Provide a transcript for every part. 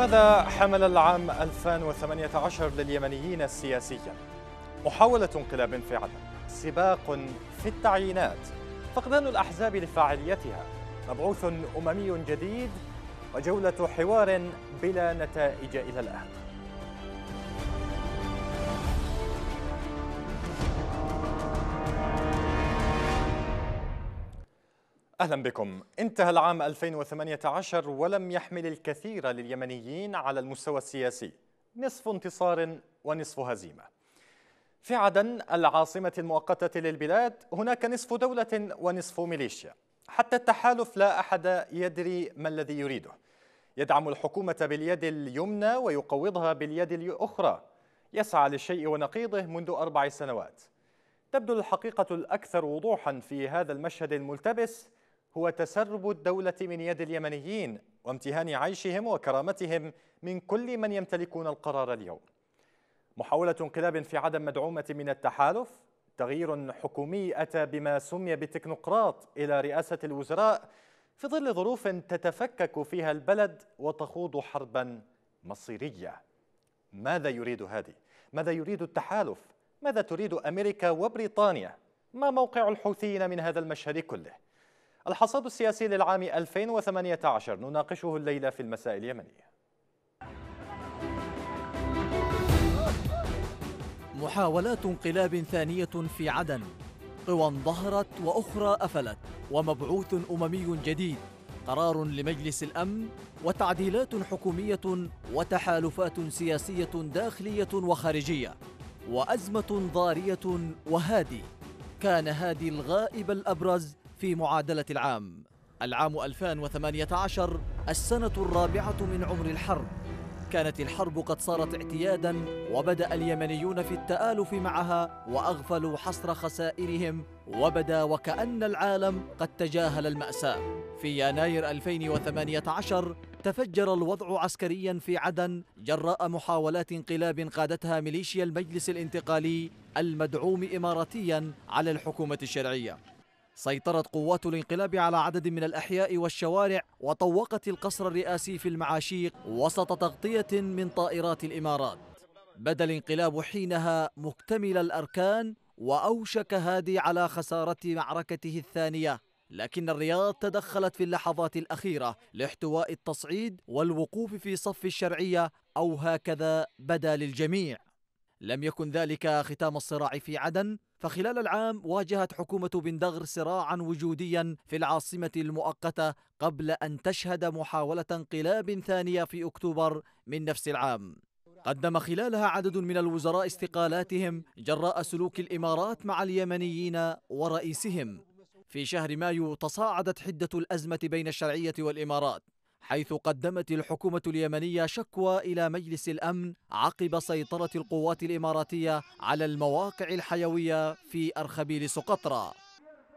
ماذا حمل العام 2018 لليمنيين سياسيا؟ محاولة انقلاب في عدن، سباق في التعيينات، فقدان الأحزاب لفاعليتها، مبعوث أممي جديد، وجولة حوار بلا نتائج إلى الآن. أهلا بكم انتهى العام 2018 ولم يحمل الكثير لليمنيين على المستوى السياسي نصف انتصار ونصف هزيمة في عدن العاصمة المؤقتة للبلاد هناك نصف دولة ونصف ميليشيا حتى التحالف لا أحد يدري ما الذي يريده يدعم الحكومة باليد اليمنى ويقوضها باليد الأخرى يسعى للشيء ونقيضه منذ أربع سنوات تبدو الحقيقة الأكثر وضوحا في هذا المشهد الملتبس هو تسرب الدولة من يد اليمنيين وامتهان عيشهم وكرامتهم من كل من يمتلكون القرار اليوم محاولة انقلاب في عدم مدعومة من التحالف تغيير حكومي أتى بما سمي بتكنقراط إلى رئاسة الوزراء في ظل ظروف تتفكك فيها البلد وتخوض حربا مصيرية ماذا يريد هذه؟ ماذا يريد التحالف؟ ماذا تريد أمريكا وبريطانيا؟ ما موقع الحوثيين من هذا المشهد كله؟ الحصاد السياسي للعام 2018 نناقشه الليلة في المساء اليمني محاولات انقلاب ثانية في عدن قوى ظهرت وأخرى أفلت ومبعوث أممي جديد قرار لمجلس الأمن وتعديلات حكومية وتحالفات سياسية داخلية وخارجية وأزمة ضارية وهادي كان هادي الغائب الأبرز في معادلة العام العام 2018 السنة الرابعة من عمر الحرب كانت الحرب قد صارت اعتيادا وبدأ اليمنيون في التآلف معها وأغفلوا حصر خسائرهم وبدا وكأن العالم قد تجاهل المأساة في يناير 2018 تفجر الوضع عسكريا في عدن جراء محاولات انقلاب قادتها ميليشيا المجلس الانتقالي المدعوم إماراتيا على الحكومة الشرعية سيطرت قوات الانقلاب على عدد من الأحياء والشوارع وطوقت القصر الرئاسي في المعاشيق وسط تغطية من طائرات الإمارات بدا الانقلاب حينها مكتمل الأركان وأوشك هادي على خسارة معركته الثانية لكن الرياض تدخلت في اللحظات الأخيرة لاحتواء التصعيد والوقوف في صف الشرعية أو هكذا بدا للجميع لم يكن ذلك ختام الصراع في عدن فخلال العام واجهت حكومة بندغر صراعا وجوديا في العاصمة المؤقتة قبل أن تشهد محاولة انقلاب ثانية في أكتوبر من نفس العام قدم خلالها عدد من الوزراء استقالاتهم جراء سلوك الإمارات مع اليمنيين ورئيسهم في شهر مايو تصاعدت حدة الأزمة بين الشرعية والإمارات حيث قدمت الحكومة اليمنية شكوى إلى مجلس الأمن عقب سيطرة القوات الإماراتية على المواقع الحيوية في أرخبيل سقطرى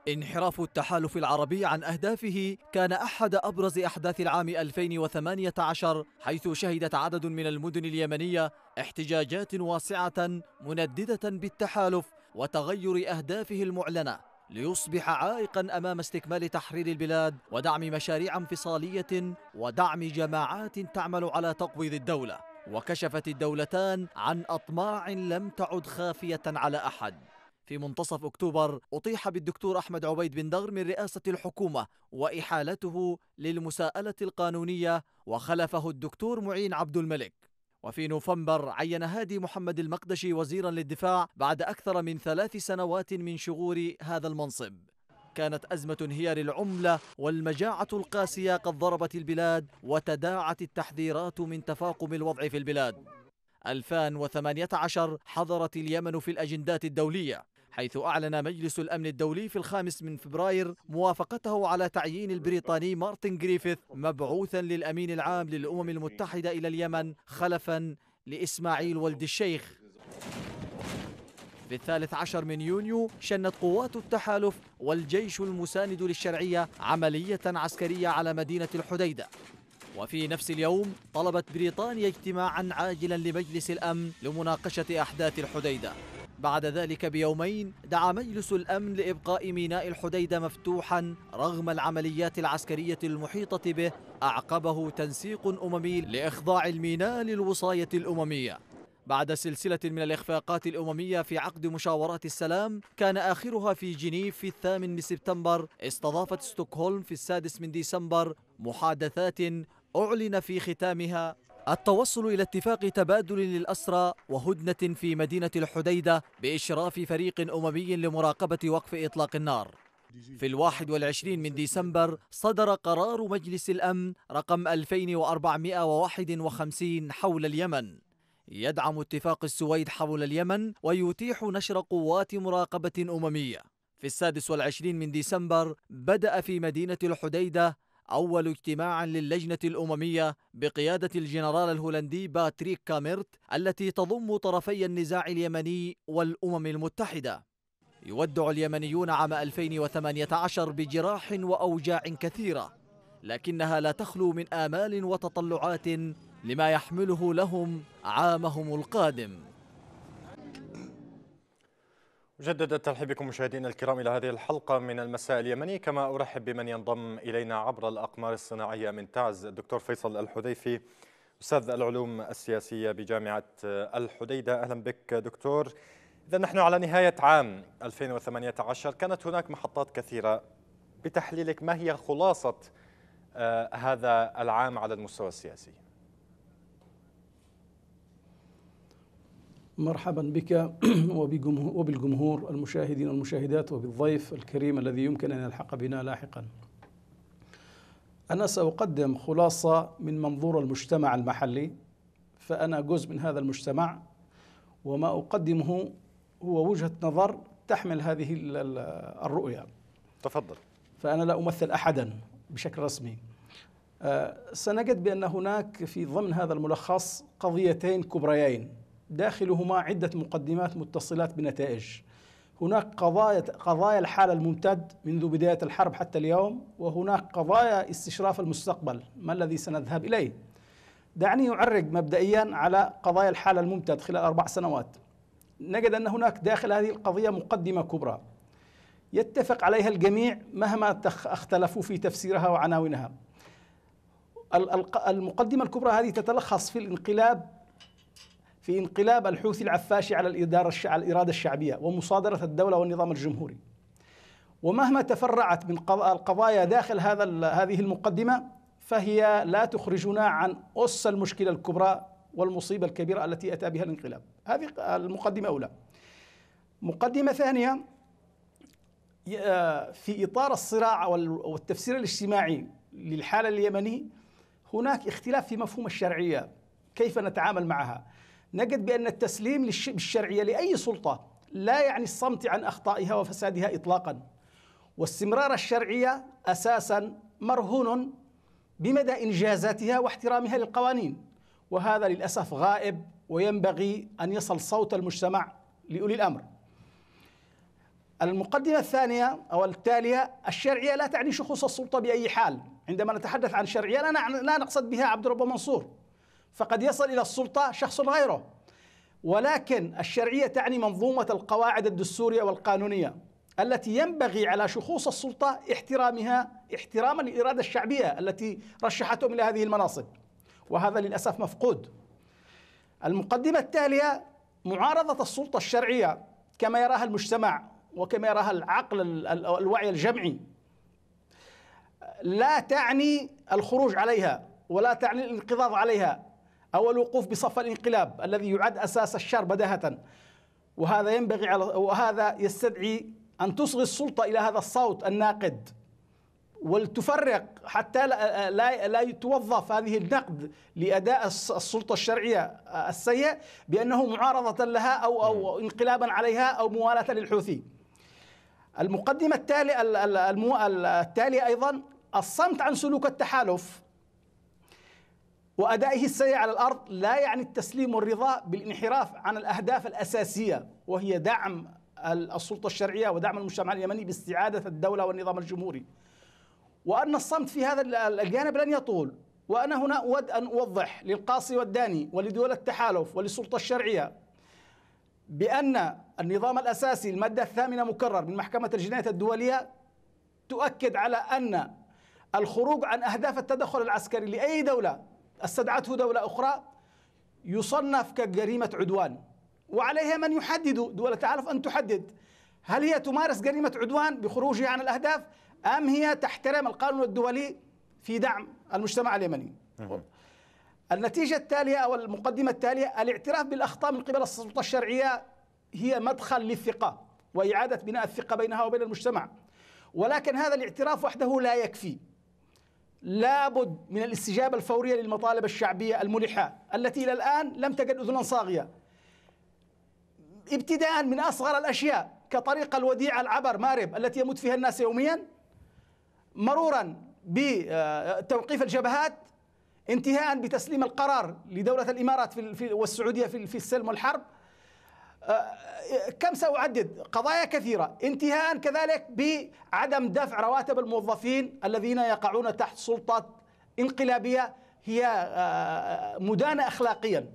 انحراف التحالف العربي عن أهدافه كان أحد أبرز أحداث العام 2018 حيث شهدت عدد من المدن اليمنية احتجاجات واسعة منددة بالتحالف وتغير أهدافه المعلنة ليصبح عائقا أمام استكمال تحرير البلاد ودعم مشاريع انفصالية ودعم جماعات تعمل على تقويض الدولة وكشفت الدولتان عن أطماع لم تعد خافية على أحد في منتصف أكتوبر أطيح بالدكتور أحمد عبيد بن دغر من رئاسة الحكومة وإحالته للمساءلة القانونية وخلفه الدكتور معين عبد الملك وفي نوفمبر عين هادي محمد المقدشي وزيرا للدفاع بعد أكثر من ثلاث سنوات من شغور هذا المنصب كانت أزمة انهيار العملة والمجاعة القاسية قد ضربت البلاد وتداعت التحذيرات من تفاقم الوضع في البلاد 2018 حضرت اليمن في الأجندات الدولية حيث أعلن مجلس الأمن الدولي في الخامس من فبراير موافقته على تعيين البريطاني مارتن جريفيث مبعوثا للأمين العام للأمم المتحدة إلى اليمن خلفا لإسماعيل ولد الشيخ في الثالث عشر من يونيو شنت قوات التحالف والجيش المساند للشرعية عملية عسكرية على مدينة الحديدة وفي نفس اليوم طلبت بريطانيا اجتماعا عاجلا لمجلس الأمن لمناقشة أحداث الحديدة بعد ذلك بيومين دعا مجلس الأمن لإبقاء ميناء الحديدة مفتوحا رغم العمليات العسكرية المحيطة به أعقبه تنسيق أممي لإخضاع الميناء للوصاية الأممية بعد سلسلة من الإخفاقات الأممية في عقد مشاورات السلام كان آخرها في جنيف في الثامن من سبتمبر استضافت ستوكهولم في السادس من ديسمبر محادثات أعلن في ختامها التوصل إلى اتفاق تبادل للأسرى وهدنة في مدينة الحديدة بإشراف فريق أممي لمراقبة وقف إطلاق النار في الواحد والعشرين من ديسمبر صدر قرار مجلس الأمن رقم 2451 حول اليمن يدعم اتفاق السويد حول اليمن ويتيح نشر قوات مراقبة أممية في السادس والعشرين من ديسمبر بدأ في مدينة الحديدة أول اجتماع للجنة الأممية بقيادة الجنرال الهولندي باتريك كاميرت التي تضم طرفي النزاع اليمني والأمم المتحدة يودع اليمنيون عام 2018 بجراح وأوجاع كثيرة لكنها لا تخلو من آمال وتطلعات لما يحمله لهم عامهم القادم جدد الترحيب بكم مشاهدينا الكرام إلى هذه الحلقة من المساء اليمني كما أرحب بمن ينضم إلينا عبر الأقمار الصناعية من تعز الدكتور فيصل الحذيفي أستاذ العلوم السياسية بجامعة الحديدة أهلا بك دكتور إذا نحن على نهاية عام 2018 كانت هناك محطات كثيرة بتحليلك ما هي خلاصة آه، هذا العام على المستوى السياسي؟ مرحبا بك وبالجمهور المشاهدين والمشاهدات وبالضيف الكريم الذي يمكن ان يلحق بنا لاحقا. انا ساقدم خلاصه من منظور المجتمع المحلي فانا جزء من هذا المجتمع وما اقدمه هو وجهه نظر تحمل هذه الرؤيه. تفضل. فانا لا امثل احدا بشكل رسمي. آه، سنجد بان هناك في ضمن هذا الملخص قضيتين كبريين داخلهما عدة مقدمات متصلات بنتائج هناك قضايا قضايا الحال الممتد منذ بداية الحرب حتى اليوم وهناك قضايا استشراف المستقبل ما الذي سنذهب إليه دعني أعرج مبدئيا على قضايا الحال الممتد خلال أربع سنوات نجد أن هناك داخل هذه القضية مقدمة كبرى يتفق عليها الجميع مهما اختلفوا في تفسيرها وعناوينها المقدمة الكبرى هذه تتلخص في الانقلاب في انقلاب الحوثي العفاشي على الإدارة على الإرادة الشعبية ومصادرة الدولة والنظام الجمهوري ومهما تفرعت من القضايا داخل هذا هذه المقدمة فهي لا تخرجنا عن أس المشكلة الكبرى والمصيبة الكبيرة التي أتى بها الانقلاب هذه المقدمة أولى مقدمة ثانية آه، في إطار الصراع والتفسير الاجتماعي للحالة اليمني هناك اختلاف في مفهوم الشرعية كيف نتعامل معها نجد بأن التسليم بالشرعية لأي سلطة لا يعني الصمت عن أخطائها وفسادها إطلاقا واستمرار الشرعية أساسا مرهون بمدى إنجازاتها واحترامها للقوانين وهذا للأسف غائب وينبغي أن يصل صوت المجتمع لأولي الأمر المقدمة الثانية أو التالية الشرعية لا تعني شخوص السلطة بأي حال عندما نتحدث عن شرعية لا نقصد بها عبد الرب منصور فقد يصل إلى السلطة شخص غيره ولكن الشرعية تعني منظومة القواعد الدستورية والقانونية التي ينبغي على شخوص السلطة احترامها احتراما للإرادة الشعبية التي رشحتهم إلى هذه المناصب وهذا للأسف مفقود المقدمة التالية معارضة السلطة الشرعية كما يراها المجتمع وكما يراها العقل الوعي الجمعي لا تعني الخروج عليها ولا تعني الانقضاض عليها أو الوقوف بصف الانقلاب الذي يعد أساس الشر بداهة وهذا ينبغي على وهذا يستدعي أن تصغي السلطة إلى هذا الصوت الناقد ولتفرق حتى لا, لا, لا يتوظف هذه النقد لاداء السلطه الشرعيه السيء بانه معارضه لها او او انقلابا عليها او موالاه للحوثي. المقدمه التاليه التاليه ايضا الصمت عن سلوك التحالف وأدائه السيء على الأرض لا يعني التسليم والرضا بالانحراف عن الأهداف الأساسية وهي دعم السلطة الشرعية ودعم المجتمع اليمني باستعادة الدولة والنظام الجمهوري وأن الصمت في هذا الجانب لن يطول وأنا هنا أود أن أوضح للقاصي والداني ولدول التحالف وللسلطة الشرعية بأن النظام الأساسي المادة الثامنة مكرر من محكمة الجنايات الدولية تؤكد على أن الخروج عن أهداف التدخل العسكري لأي دولة استدعته دولة أخرى يصنف كجريمة عدوان وعليها من يحدد دولة تعرف أن تحدد هل هي تمارس جريمة عدوان بخروجها عن الأهداف أم هي تحترم القانون الدولي في دعم المجتمع اليمني النتيجة التالية أو المقدمة التالية الاعتراف بالأخطاء من قبل السلطة الشرعية هي مدخل للثقة وإعادة بناء الثقة بينها وبين المجتمع ولكن هذا الاعتراف وحده لا يكفي لابد من الاستجابة الفورية للمطالب الشعبية الملحة التي إلى الآن لم تجد أذنا صاغية ابتداء من أصغر الأشياء كطريق الوديعة العبر مارب التي يموت فيها الناس يوميا مرورا بتوقيف الجبهات انتهاء بتسليم القرار لدولة الإمارات والسعودية في السلم والحرب كم سأعدد قضايا كثيرة انتهاء كذلك بعدم دفع رواتب الموظفين الذين يقعون تحت سلطة انقلابية هي آه، مدانة أخلاقيا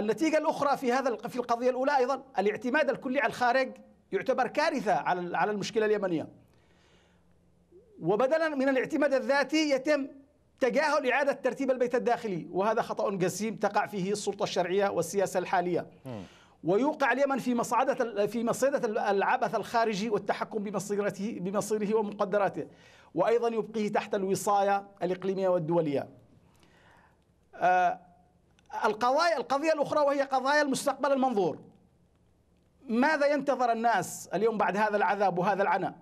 النتيجة الأخرى في هذا في القضية الأولى أيضا الاعتماد الكلي على الخارج يعتبر كارثة على على المشكلة اليمنية وبدلا من الاعتماد الذاتي يتم تجاهل إعادة ترتيب البيت الداخلي وهذا خطأ جسيم تقع فيه السلطة الشرعية والسياسة الحالية ويوقع اليمن في مصعدة في مصيدة العبث الخارجي والتحكم بمصيرته بمصيره ومقدراته وأيضا يبقيه تحت الوصاية الإقليمية والدولية آه، القضايا القضية الأخرى وهي قضايا المستقبل المنظور ماذا ينتظر الناس اليوم بعد هذا العذاب وهذا العناء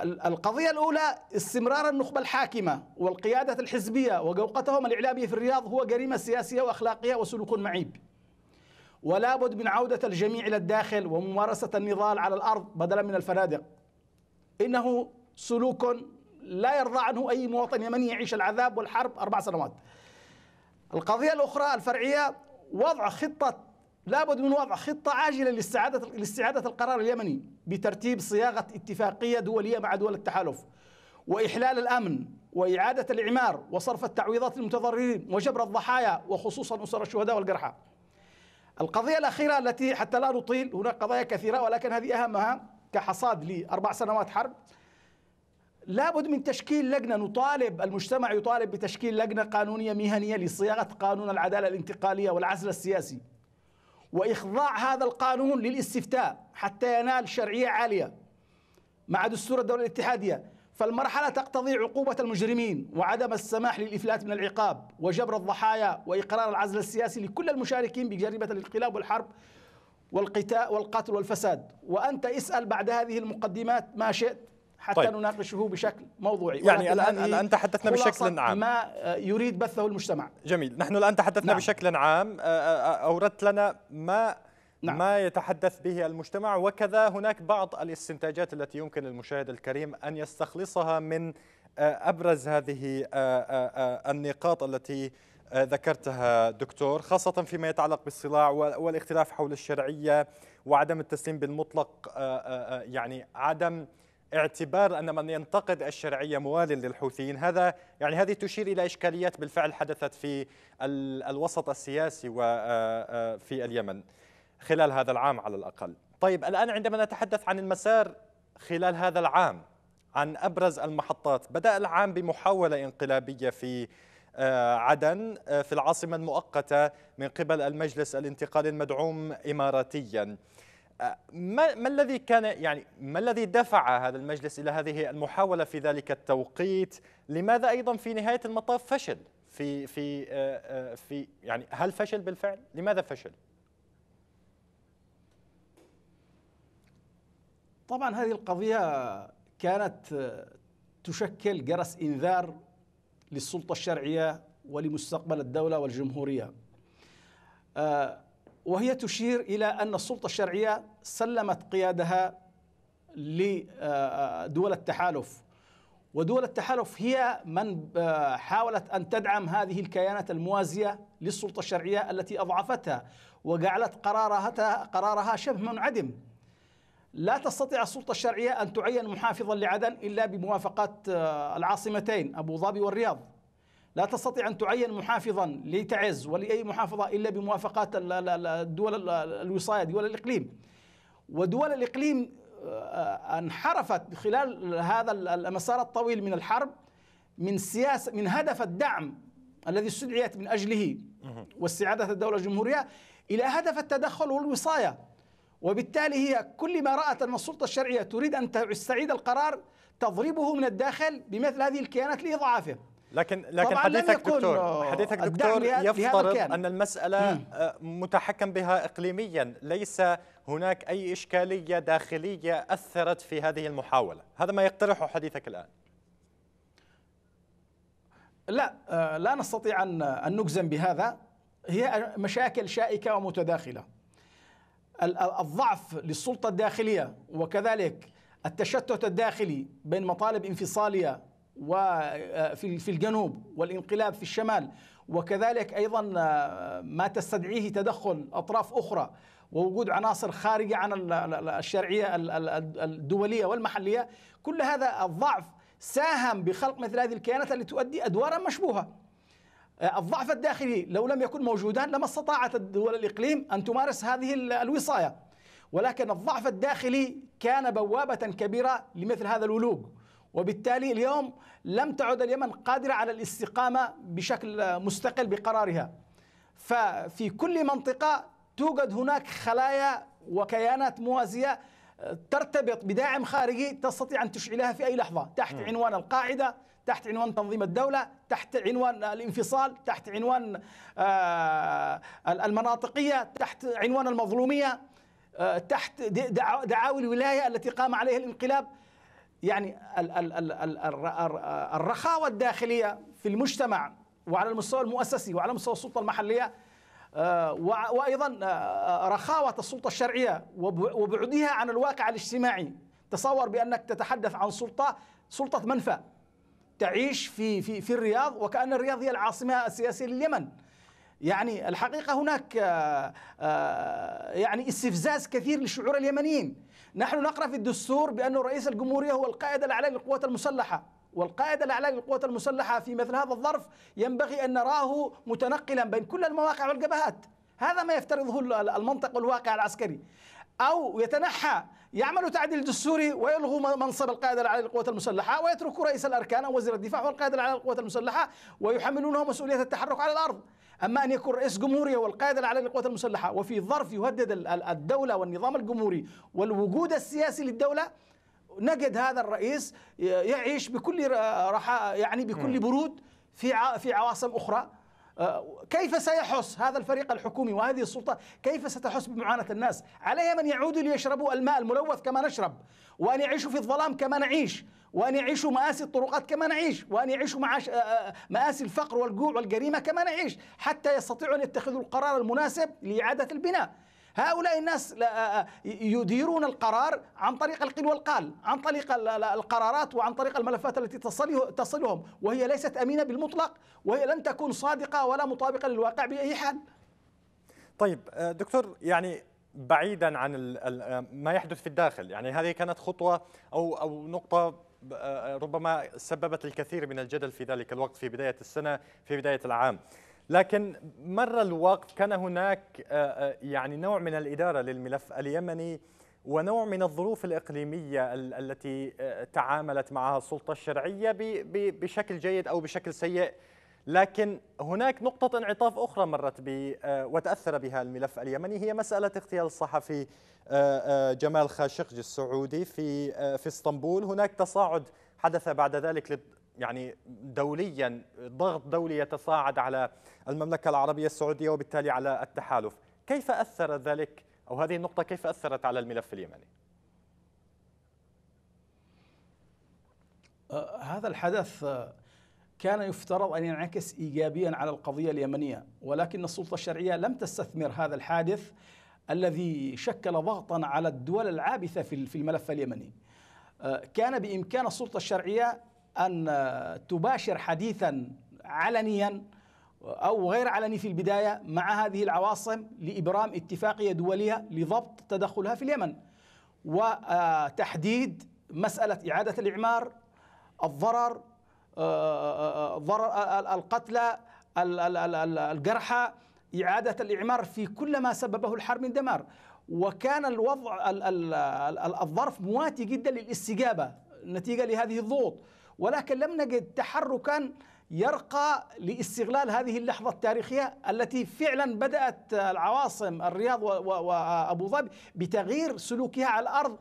القضية الأولى استمرار النخبة الحاكمة والقيادة الحزبية وجوقتهم الإعلامية في الرياض هو جريمة سياسية وأخلاقية وسلوك معيب ولا بد من عودة الجميع إلى الداخل وممارسة النضال على الأرض بدلا من الفنادق إنه سلوك لا يرضى عنه أي مواطن يمني يعيش العذاب والحرب أربع سنوات القضية الأخرى الفرعية وضع خطة لابد من وضع خطة عاجلة لاستعادة لاستعادة القرار اليمني بترتيب صياغة اتفاقية دولية مع دول التحالف وإحلال الأمن وإعادة الإعمار وصرف التعويضات للمتضررين وجبر الضحايا وخصوصا أسر الشهداء والجرحى القضية الأخيرة التي حتى لا نطيل هناك قضايا كثيرة ولكن هذه أهمها كحصاد لأربع سنوات حرب لابد من تشكيل لجنة نطالب المجتمع يطالب بتشكيل لجنة قانونية مهنية لصياغة قانون العدالة الانتقالية والعزل السياسي وإخضاع هذا القانون للاستفتاء حتى ينال شرعية عالية مع دستور الدولة الاتحادية فالمرحلة تقتضي عقوبة المجرمين وعدم السماح للإفلات من العقاب وجبر الضحايا وإقرار العزل السياسي لكل المشاركين بجريمة الانقلاب والحرب والقتال والقتل والفساد وأنت اسأل بعد هذه المقدمات ما شئت حتى طيب. نناقشه بشكل موضوعي يعني الآن, الآن تحدثنا بشكل عام ما يريد بثه المجتمع جميل نحن الآن تحدثنا نعم. بشكل عام أوردت لنا ما نعم. ما يتحدث به المجتمع وكذا هناك بعض الاستنتاجات التي يمكن للمشاهد الكريم أن يستخلصها من أبرز هذه النقاط التي ذكرتها دكتور خاصة فيما يتعلق بالصراع والاختلاف حول الشرعية وعدم التسليم بالمطلق يعني عدم اعتبار أن من ينتقد الشرعية موال للحوثيين هذا يعني هذه تشير إلى إشكاليات بالفعل حدثت في الوسط السياسي وفي آه، آه، اليمن خلال هذا العام على الأقل طيب الآن عندما نتحدث عن المسار خلال هذا العام عن أبرز المحطات بدأ العام بمحاولة انقلابية في آه، عدن في العاصمة المؤقتة من قبل المجلس الانتقالي المدعوم إماراتياً ما, ما الذي كان يعني ما الذي دفع هذا المجلس الى هذه المحاوله في ذلك التوقيت؟ لماذا ايضا في نهايه المطاف فشل في في آه، آه، في يعني هل فشل بالفعل؟ لماذا فشل؟ طبعا هذه القضيه كانت آه، تشكل جرس انذار للسلطه الشرعيه ولمستقبل الدوله والجمهوريه. آه وهي تشير إلى أن السلطة الشرعية سلمت قيادها لدول آه، آه، التحالف ودول التحالف هي من آه، حاولت أن تدعم هذه الكيانات الموازية للسلطة الشرعية التي أضعفتها وجعلت قرارها قرارها شبه منعدم لا تستطيع السلطة الشرعية أن تعين محافظا لعدن إلا بموافقة العاصمتين أبو ظبي والرياض لا تستطيع أن تعين محافظا لتعز ولأي محافظة إلا بموافقات الدول الوصاية دول الإقليم ودول الإقليم آه، انحرفت خلال هذا المسار الطويل من الحرب من سياسة من هدف الدعم الذي استدعيت من أجله واستعادة الدولة الجمهورية إلى هدف التدخل والوصاية وبالتالي هي كل ما رأت أن السلطة الشرعية تريد أن تستعيد القرار تضربه من الداخل بمثل هذه الكيانات لإضعافه لكن لكن حديثك دكتور آه، حديثك دكتور يفترض ان المساله آه، متحكم بها اقليميا ليس هناك اي اشكاليه داخليه اثرت في هذه المحاوله هذا ما يقترحه حديثك الان لا آه، لا نستطيع ان نجزم بهذا هي مشاكل شائكه ومتداخله الضعف للسلطه الداخليه وكذلك التشتت الداخلي بين مطالب انفصاليه وفي آه، الجنوب والانقلاب في الشمال وكذلك ايضا آه، ما تستدعيه تدخل اطراف اخرى ووجود عناصر خارجه عن الشرعيه الدوليه والمحليه كل هذا الضعف ساهم بخلق مثل هذه الكيانات التي تؤدي ادوارا مشبوهه آه، الضعف الداخلي لو لم يكن موجودا لما استطاعت الدول الاقليم ان تمارس هذه الوصايه ولكن الضعف الداخلي كان بوابه كبيره لمثل هذا الولوج وبالتالي اليوم لم تعد اليمن قادرة على الاستقامة بشكل مستقل بقرارها ففي كل منطقة توجد هناك خلايا وكيانات موازية ترتبط بداعم خارجي تستطيع أن تشعلها في أي لحظة تحت عنوان القاعدة تحت عنوان تنظيم الدولة تحت عنوان الانفصال تحت عنوان آه، المناطقية تحت عنوان المظلومية آه، تحت دعاوي الولاية التي قام عليها الانقلاب يعني الرخاوة الداخلية في المجتمع وعلى المستوى المؤسسي وعلى مستوى السلطة المحلية آه، وأيضا آه، آه، رخاوة السلطة الشرعية وبعدها عن الواقع الاجتماعي تصور بأنك تتحدث عن سلطة سلطة منفى تعيش في في في الرياض وكأن الرياض هي العاصمة السياسية لليمن يعني الحقيقة هناك آه، آه، يعني استفزاز كثير لشعور اليمنيين نحن نقرأ في الدستور بأن رئيس الجمهورية هو القائد الأعلى للقوات المسلحة والقائد الأعلى للقوات المسلحة في مثل هذا الظرف ينبغي أن نراه متنقلا بين كل المواقع والجبهات هذا ما يفترضه المنطق والواقع العسكري أو يتنحى يعمل تعديل دستوري ويلغو منصب القائد الأعلى للقوات المسلحة ويترك رئيس الأركان أو وزير الدفاع والقائد الأعلى للقوات المسلحة ويحملونه مسؤولية التحرك على الأرض أما أن يكون رئيس جمهورية والقائد الأعلى للقوات المسلحة وفي ظرف يهدد الدولة والنظام الجمهوري والوجود السياسي للدولة نجد هذا الرئيس يعيش بكل يعني بكل برود في في عواصم أخرى آه، كيف سيحس هذا الفريق الحكومي وهذه السلطة كيف ستحس بمعاناة الناس عليهم أن يعودوا ليشربوا الماء الملوث كما نشرب وأن يعيشوا في الظلام كما نعيش وأن يعيشوا مآسي الطرقات كما نعيش وأن يعيشوا معاش آه، آه، مآسي الفقر والجوع والجريمة كما نعيش حتى يستطيعوا أن يتخذوا القرار المناسب لإعادة البناء هؤلاء الناس آه، آه، يديرون القرار عن طريق القيل والقال عن طريق القرارات وعن طريق الملفات التي تصلهم وهي ليست أمينة بالمطلق وهي لن تكون صادقة ولا مطابقة للواقع بأي حال طيب آه، دكتور يعني بعيدا عن ما يحدث في الداخل يعني هذه كانت خطوة أو, أو نقطة ربما سببت الكثير من الجدل في ذلك الوقت في بداية السنة في بداية العام لكن مر الوقت كان هناك آه، آه، يعني نوع من الإدارة للملف اليمني ونوع من الظروف الإقليمية التي آه، تعاملت معها السلطة الشرعية بشكل جيد أو بشكل سيء لكن هناك نقطة انعطاف أخرى مرت ب وتأثر بها الملف اليمني هي مسألة اغتيال الصحفي جمال خاشقجي السعودي في في اسطنبول هناك تصاعد حدث بعد ذلك يعني دوليا ضغط دولي يتصاعد على المملكة العربية السعودية وبالتالي على التحالف كيف أثر ذلك أو هذه النقطة كيف أثرت على الملف اليمني؟ أه، هذا الحدث أه، كان يفترض أن ينعكس إيجابيا على القضية اليمنية ولكن السلطة الشرعية لم تستثمر هذا الحادث الذي شكل ضغطا على الدول العابثة في الملف اليمني أه، كان بإمكان السلطة الشرعية أن تباشر حديثا علنيا أو غير علني في البداية مع هذه العواصم لإبرام اتفاقية دولية لضبط تدخلها في اليمن وتحديد مسألة إعادة الإعمار الضرر آه، آه، آه، ضرر القتلى الجرحى إعادة الإعمار في كل ما سببه الحرب من دمار وكان الوضع الظرف مواتي جدا للاستجابة نتيجة لهذه الضغوط ولكن لم نجد تحركا يرقى لاستغلال هذه اللحظة التاريخية التي فعلا بدأت العواصم الرياض وأبو ظبي بتغيير سلوكها على الأرض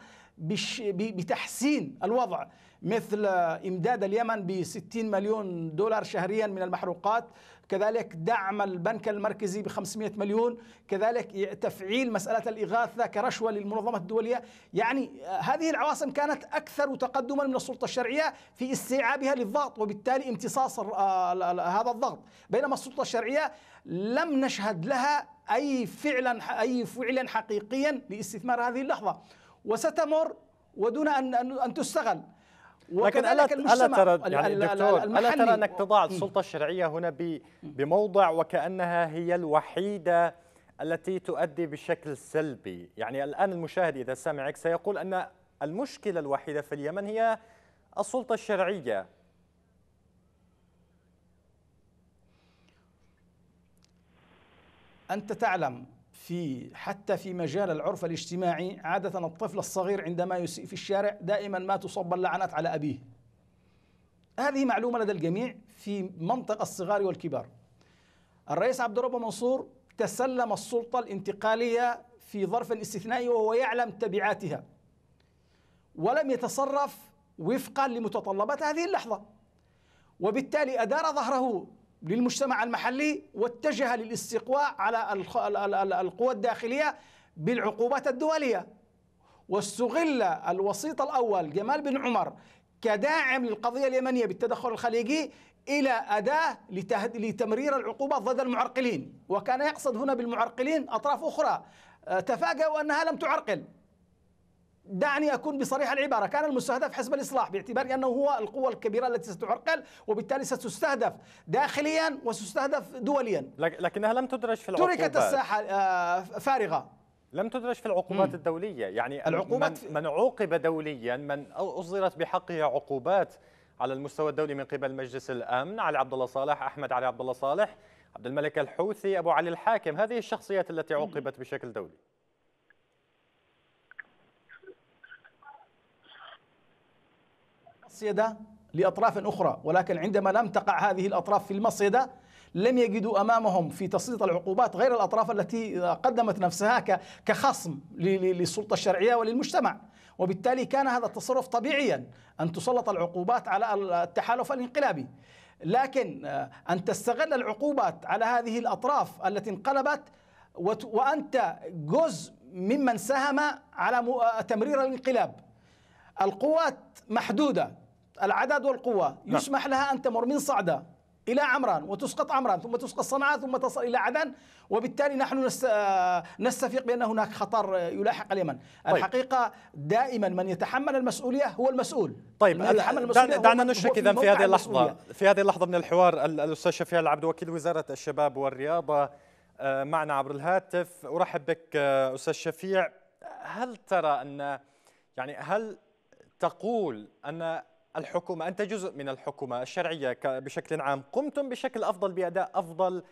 بتحسين الوضع مثل إمداد اليمن ب 60 مليون دولار شهريا من المحروقات كذلك دعم البنك المركزي ب 500 مليون كذلك تفعيل مسألة الإغاثة كرشوة للمنظمة الدولية يعني آه، هذه العواصم كانت أكثر تقدما من السلطة الشرعية في استيعابها للضغط وبالتالي امتصاص آه، هذا الضغط بينما السلطة الشرعية لم نشهد لها أي فعلا أي فعلا حقيقيا لاستثمار هذه اللحظة وستمر ودون أن أن تستغل لكن ألا يعني ألا ترى يعني دكتور ألا ترى أنك تضع السلطة الشرعية هنا بموضع وكأنها هي الوحيدة التي تؤدي بشكل سلبي يعني الآن المشاهد إذا سمعك سيقول أن المشكلة الوحيدة في اليمن هي السلطة الشرعية أنت تعلم في حتى في مجال العرف الاجتماعي عادة الطفل الصغير عندما يسيء في الشارع دائما ما تصب اللعنات على أبيه هذه معلومة لدى الجميع في منطق الصغار والكبار الرئيس عبد الرب منصور تسلم السلطة الانتقالية في ظرف استثنائي وهو يعلم تبعاتها ولم يتصرف وفقا لمتطلبات هذه اللحظة وبالتالي أدار ظهره للمجتمع المحلي واتجه للاستقواء على القوى الداخلية بالعقوبات الدولية واستغل الوسيط الأول جمال بن عمر كداعم للقضية اليمنية بالتدخل الخليجي إلى أداة لتمرير العقوبات ضد المعرقلين وكان يقصد هنا بالمعرقلين أطراف أخرى آه، تفاجأوا أنها لم تعرقل دعني أكون بصريح العبارة كان المستهدف حزب الإصلاح باعتبار أنه هو القوة الكبيرة التي ستعرقل وبالتالي ستستهدف داخليا وستستهدف دوليا لكنها لم تدرج في العقوبات تركت الساحة آه، فارغة لم تدرج في العقوبات الدولية يعني العقوبات من, من عوقب دوليا من أصدرت بحقه عقوبات على المستوى الدولي من قبل مجلس الأمن علي عبد الله صالح أحمد علي عبد الله صالح عبد الملك الحوثي أبو علي الحاكم هذه الشخصيات التي عوقبت بشكل دولي المصيدة لأطراف أخرى ولكن عندما لم تقع هذه الأطراف في المصيدة لم يجدوا أمامهم في تسليط العقوبات غير الأطراف التي قدمت نفسها كخصم للسلطة الشرعية وللمجتمع وبالتالي كان هذا التصرف طبيعيا أن تسلط العقوبات على التحالف الانقلابي لكن آه، أن تستغل العقوبات على هذه الأطراف التي انقلبت وأنت جزء ممن ساهم على تمرير الانقلاب القوات محدودة العدد والقوة نعم. يسمح لها أن تمر من صعدة إلى عمران وتسقط عمران ثم تسقط صنعاء ثم تصل إلى عدن وبالتالي نحن نستفيق بأن هناك خطر يلاحق اليمن طيب. الحقيقة دائما من يتحمل المسؤولية هو المسؤول طيب دعنا نشرك إذا في هذه اللحظة في هذه اللحظة من الحوار الأستاذ شفيع العبد وكيل وزارة الشباب والرياضة آه، معنا عبر الهاتف أرحب بك آه، أستاذ شفيع هل ترى أن يعني هل تقول أن الحكومة أنت جزء من الحكومة الشرعية بشكل عام قمتم بشكل أفضل بأداء أفضل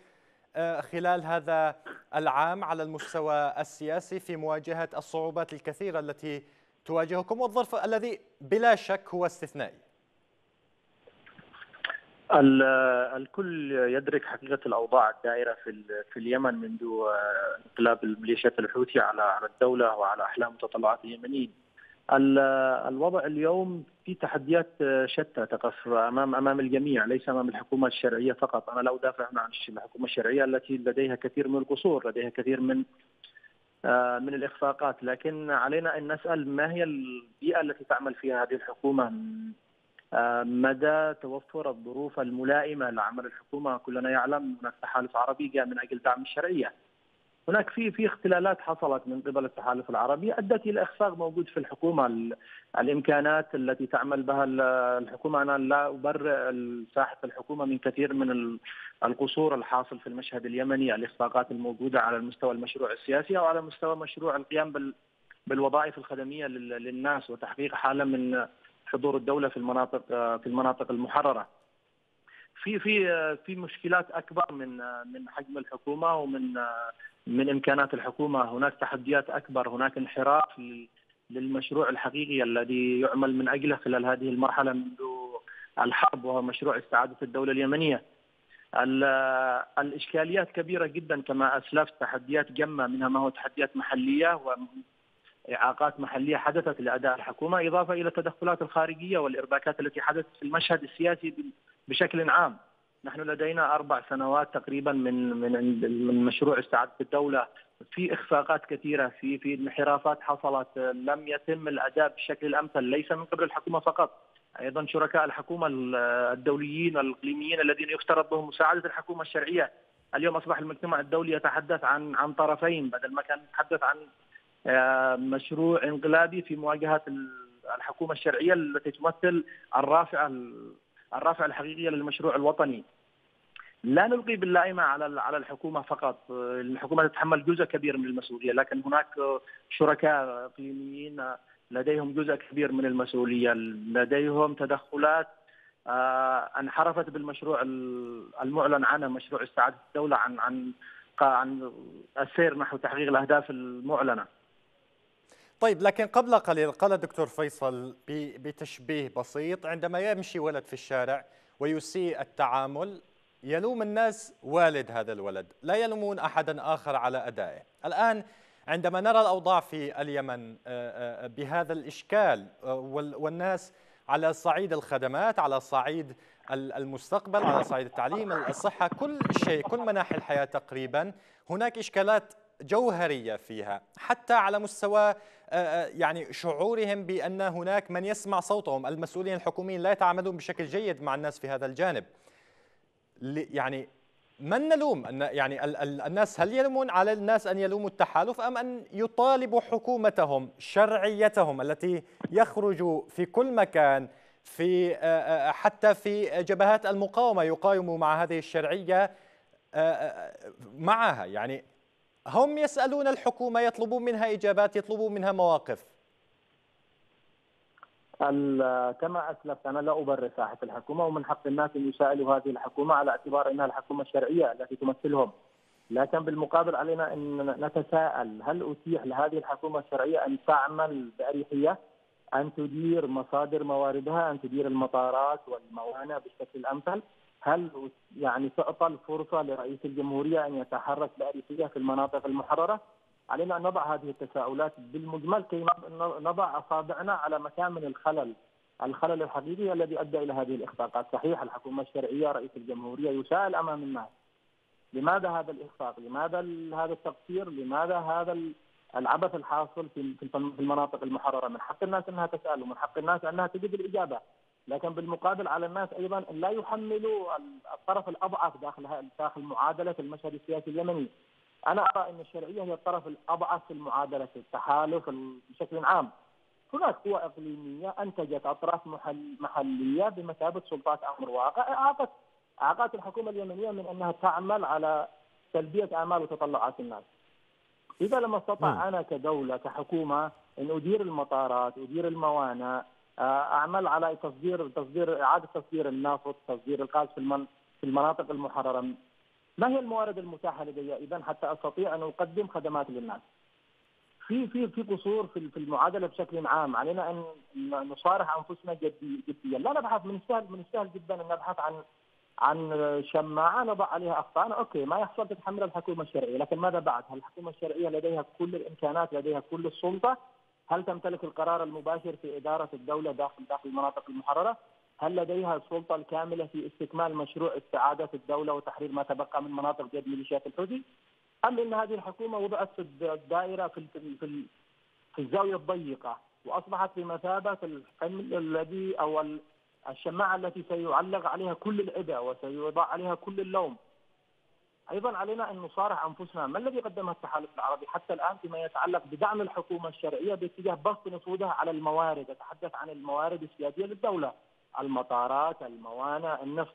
آه، خلال هذا العام على المستوى السياسي في مواجهة الصعوبات الكثيرة التي تواجهكم والظرف الذي بلا شك هو استثنائي الكل يدرك حقيقة الأوضاع الدائرة في في اليمن منذ آه، انقلاب الميليشيات الحوثي على على الدولة وعلى أحلام وتطلعات اليمنيين الوضع اليوم في تحديات شتى تقف امام امام الجميع ليس امام الحكومه الشرعيه فقط، انا لا ادافع عن الحكومه الشرعيه التي لديها كثير من القصور، لديها كثير من آه، من الاخفاقات، لكن علينا ان نسال ما هي البيئه التي تعمل فيها هذه الحكومه؟ آه، مدى توفر الظروف الملائمه لعمل الحكومه، كلنا يعلم هناك تحالف عربي جاء من اجل دعم الشرعيه. هناك في في اختلالات حصلت من قبل التحالف العربي ادت الى اخفاق موجود في الحكومه الامكانات التي تعمل بها الحكومه انا لا ابرئ ساحه الحكومه من كثير من القصور الحاصل في المشهد اليمني الاخفاقات الموجوده على المستوى المشروع السياسي او على مستوى مشروع القيام بالوظائف الخدميه للناس وتحقيق حاله من حضور الدوله في المناطق في المناطق المحرره في في في مشكلات اكبر من من حجم الحكومه ومن من امكانات الحكومه هناك تحديات اكبر هناك انحراف للمشروع الحقيقي الذي يعمل من اجله خلال هذه المرحله منذ الحرب وهو مشروع استعاده الدوله اليمنيه الاشكاليات كبيره جدا كما اسلفت تحديات جمه منها ما هو تحديات محليه اعاقات محليه حدثت لاداء الحكومه اضافه الى التدخلات الخارجيه والارباكات التي حدثت في المشهد السياسي بشكل عام نحن لدينا اربع سنوات تقريبا من من من مشروع استعاده الدوله في اخفاقات كثيره في في انحرافات حصلت لم يتم الاداء بالشكل الامثل ليس من قبل الحكومه فقط ايضا شركاء الحكومه الدوليين والاقليميين الذين يفترض بهم مساعده الحكومه الشرعيه اليوم اصبح المجتمع الدولي يتحدث عن عن طرفين بدل ما كان يتحدث عن آه، مشروع انقلابي في مواجهه الحكومه الشرعيه التي تمثل الرافعه الرافعه الحقيقيه للمشروع الوطني. لا نلقي باللائمه على على الحكومه فقط، آه، الحكومه تتحمل جزء كبير من المسؤوليه، لكن هناك شركاء قيميين آه، لديهم جزء كبير من المسؤوليه، لديهم تدخلات آه، انحرفت بالمشروع المعلن عنه مشروع استعاده الدوله عن عن عن السير نحو تحقيق الاهداف المعلنه. طيب لكن قبل قليل قال الدكتور فيصل بتشبيه بسيط عندما يمشي ولد في الشارع ويسيء التعامل يلوم الناس والد هذا الولد لا يلومون أحدا آخر على أدائه الآن عندما نرى الأوضاع في اليمن آه، آه، بهذا الإشكال آه، والناس على صعيد الخدمات على صعيد المستقبل على صعيد التعليم الصحة كل شيء كل مناحي الحياة تقريبا هناك إشكالات جوهرية فيها حتى على مستوى آه، آه، يعني شعورهم بأن هناك من يسمع صوتهم المسؤولين الحكوميين لا يتعاملون بشكل جيد مع الناس في هذا الجانب يعني من نلوم أن يعني الناس هل يلومون على الناس أن يلوموا التحالف أم أن يطالبوا حكومتهم شرعيتهم التي يخرج في كل مكان في آه، حتى في جبهات المقاومة يقاوموا مع هذه الشرعية معها يعني هم يسألون الحكومة يطلبون منها إجابات يطلبون منها مواقف كما اسلفت انا لا ابرر ساحه الحكومه ومن حق الناس ان يسألوا هذه الحكومه على اعتبار انها الحكومه الشرعيه التي تمثلهم. لكن بالمقابل علينا ان نتساءل هل اتيح لهذه الحكومه الشرعيه ان تعمل باريحيه؟ ان تدير مصادر مواردها، ان تدير المطارات والموانئ بالشكل الامثل؟ هل يعني تعطى الفرصه لرئيس الجمهوريه ان يتحرك باريحيه في المناطق المحرره؟ علينا ان نضع هذه التساؤلات بالمجمل كي نضع اصابعنا على مكامن الخلل، الخلل الحقيقي الذي ادى الى هذه الاخفاقات، صحيح الحكومه الشرعيه رئيس الجمهوريه يسال امام الناس. لماذا هذا الاخفاق؟ لماذا هذا التقصير؟ لماذا هذا العبث الحاصل في المناطق المحرره؟ من حق الناس انها تسال ومن حق الناس انها تجد الاجابه. لكن بالمقابل على الناس ايضا ان لا يحملوا الطرف الاضعف داخل داخل معادله المشهد السياسي اليمني. انا ارى ان الشرعيه هي الطرف الاضعف في المعادله في التحالف بشكل عام. هناك قوى اقليميه انتجت اطراف محليه بمثابه سلطات امر واقع اعطت اعطت الحكومه اليمنيه من انها تعمل على تلبيه اعمال وتطلعات الناس. اذا لم استطع نعم. انا كدوله كحكومه ان ادير المطارات، ادير الموانئ، آه، اعمل على تصدير تصدير اعاده تصدير النفط، تصدير الغاز في المن في المناطق المحرره. ما هي الموارد المتاحه لدي اذا حتى استطيع ان اقدم خدمات للناس؟ في في في قصور في في المعادله بشكل عام، علينا ان نصارح انفسنا جدي جديا، لا نبحث من السهل من السهل جدا ان نبحث عن عن شماعه نضع عليها اغصان، اوكي ما يحصل تتحمل الحكومه الشرعيه، لكن ماذا بعد؟ هل الحكومه الشرعيه لديها كل الامكانات، لديها كل السلطه؟ هل تمتلك القرار المباشر في إدارة الدولة داخل داخل المناطق المحررة؟ هل لديها السلطة الكاملة في استكمال مشروع استعادة الدولة وتحرير ما تبقى من مناطق بيد ميليشيات الحوثي؟ أم أن هذه الحكومة وضعت في الدائرة في في في الزاوية الضيقة وأصبحت بمثابة الحمل الذي أو الشماعة التي سيعلق عليها كل الاذى وسيوضع عليها كل اللوم ايضا علينا ان نصارح انفسنا ما الذي قدمه التحالف العربي حتى الان فيما يتعلق بدعم الحكومه الشرعيه باتجاه بسط نفوذها على الموارد اتحدث عن الموارد السياديه للدوله المطارات الموانئ النفط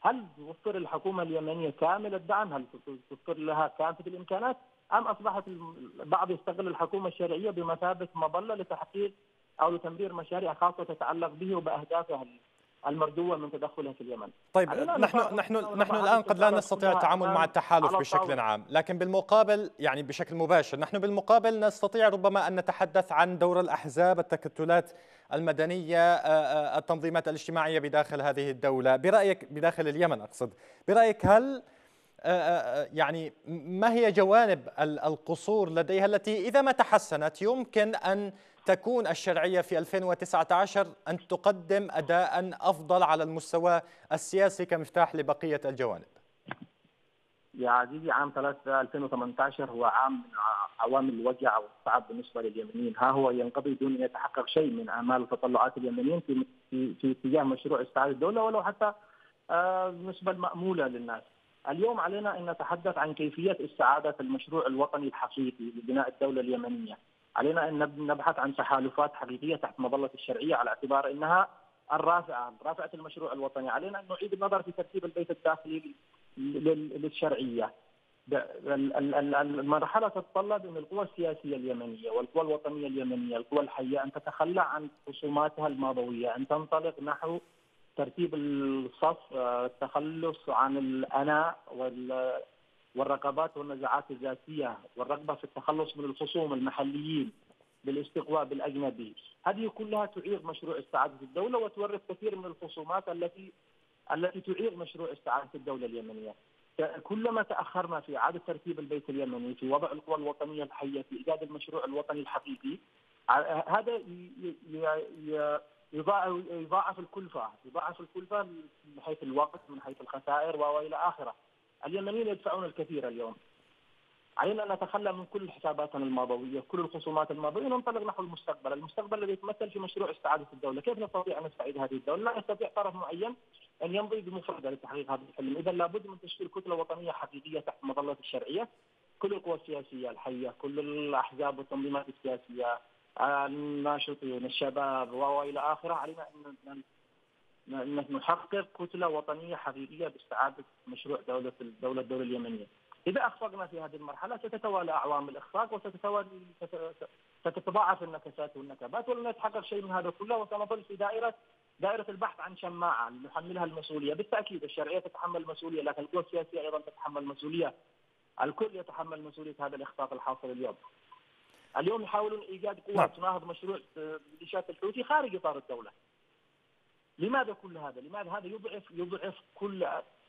هل توفر الحكومه اليمنيه كامل الدعم هل توفر لها كافه الامكانات ام اصبحت البعض يستغل الحكومه الشرعيه بمثابه مظله لتحقيق او لتمرير مشاريع خاصه تتعلق به وباهدافها المردوه من تدخلها في اليمن. طيب نحن نحن نحن الان قد لا نستطيع التعامل مع التحالف بشكل عام، لكن بالمقابل يعني بشكل مباشر، نحن بالمقابل نستطيع ربما ان نتحدث عن دور الاحزاب، التكتلات المدنيه، آه، آه، التنظيمات الاجتماعيه بداخل هذه الدوله، برايك بداخل اليمن اقصد، برايك هل آه، يعني ما هي جوانب القصور لديها التي اذا ما تحسنت يمكن ان تكون الشرعية في 2019 أن تقدم أداء أفضل على المستوى السياسي كمفتاح لبقية الجوانب يا عزيزي عام 2018 هو عام من عوامل الوجع والصعب بالنسبه لليمنيين، ها هو ينقضي دون ان يتحقق شيء من امال وتطلعات اليمنيين في في اتجاه مشروع استعاده الدوله ولو حتى النسبه آه، الماموله للناس. اليوم علينا ان نتحدث عن كيفيه استعاده المشروع الوطني الحقيقي لبناء الدوله اليمنيه، علينا أن نبحث عن تحالفات حقيقية تحت مظلة الشرعية على اعتبار أنها الرافعة رافعة المشروع الوطني علينا أن نعيد النظر في ترتيب البيت الداخلي للشرعية المرحلة تتطلب من القوى السياسية اليمنية والقوى الوطنية اليمنية القوى الحية أن تتخلى عن خصوماتها الماضوية أن تنطلق نحو ترتيب الصف آه، التخلص عن الأنا وال والرقابات والنزاعات الذاتيه والرغبه في التخلص من الخصوم المحليين بالاستقواء بالاجنبي، هذه كلها تعيق مشروع استعاده الدوله وتورث كثير من الخصومات التي التي تعيق مشروع استعاده الدوله اليمنيه. كلما تاخرنا في اعاده ترتيب البيت اليمني في وضع القوى الوطنيه الحيه في ايجاد المشروع الوطني الحقيقي هذا يضاعف الكلفه يضاعف الكلفه من حيث الوقت من حيث الخسائر والى اخره اليمنيين يدفعون الكثير اليوم علينا أن نتخلى من كل حساباتنا الماضوية كل الخصومات الماضيه وننطلق نحو المستقبل المستقبل الذي يتمثل في مشروع استعادة الدولة كيف نستطيع أن نستعيد هذه الدولة لا يستطيع طرف معين أن يمضي بمفرده لتحقيق هذا الحلم إذا لابد من تشكيل كتلة وطنية حقيقية تحت مظلة الشرعية كل القوى السياسية الحية كل الأحزاب والتنظيمات السياسية الناشطين الشباب وإلى آخره علينا أن نحقق كتله وطنيه حقيقيه باستعاده مشروع دوله الدوله الدوله اليمنيه. اذا اخفقنا في هذه المرحله ستتوالى اعوام الاخفاق وستتوالى ستتضاعف النكسات والنكبات ولن يتحقق شيء من هذا كله وسنظل في دائره دائرة البحث عن شماعة لنحملها المسؤولية بالتأكيد الشرعية تتحمل المسؤولية لكن القوى السياسية أيضا تتحمل المسؤولية الكل يتحمل مسؤولية هذا الإخفاق الحاصل اليوم اليوم يحاولون إيجاد قوة نعم. تناهض مشروع ميليشيات آه، الحوثي خارج إطار الدولة لماذا كل هذا؟ لماذا هذا يضعف يضعف كل